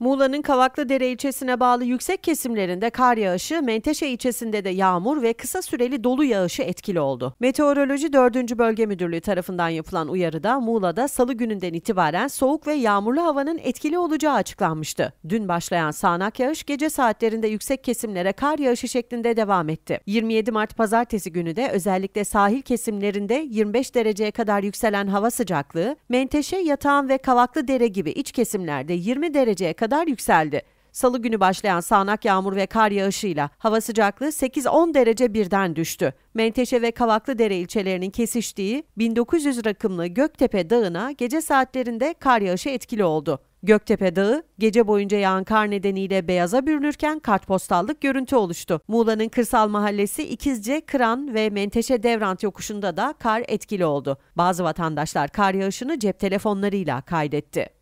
Muğla'nın Kavaklıdere ilçesine bağlı yüksek kesimlerinde kar yağışı, Menteşe ilçesinde de yağmur ve kısa süreli dolu yağışı etkili oldu. Meteoroloji 4. Bölge Müdürlüğü tarafından yapılan uyarıda Muğla'da salı gününden itibaren soğuk ve yağmurlu havanın etkili olacağı açıklanmıştı. Dün başlayan sağanak yağış gece saatlerinde yüksek kesimlere kar yağışı şeklinde devam etti. 27 Mart pazartesi günü de özellikle sahil kesimlerinde 25 dereceye kadar yükselen hava sıcaklığı, Menteşe, Yatağan ve Kavaklıdere gibi iç kesimlerde 20 dereceye kadar kadar yükseldi. Salı günü başlayan sağanak yağmur ve kar yağışıyla hava sıcaklığı 8-10 derece birden düştü. Menteşe ve Kavaklıdere ilçelerinin kesiştiği 1900 rakımlı Göktepe Dağı'na gece saatlerinde kar yağışı etkili oldu. Göktepe Dağı gece boyunca yağan kar nedeniyle beyaza bürünürken kartpostallık görüntü oluştu. Muğla'nın kırsal mahallesi İkizce, Kıran ve Menteşe Devrant yokuşunda da kar etkili oldu. Bazı vatandaşlar kar yağışını cep telefonlarıyla kaydetti.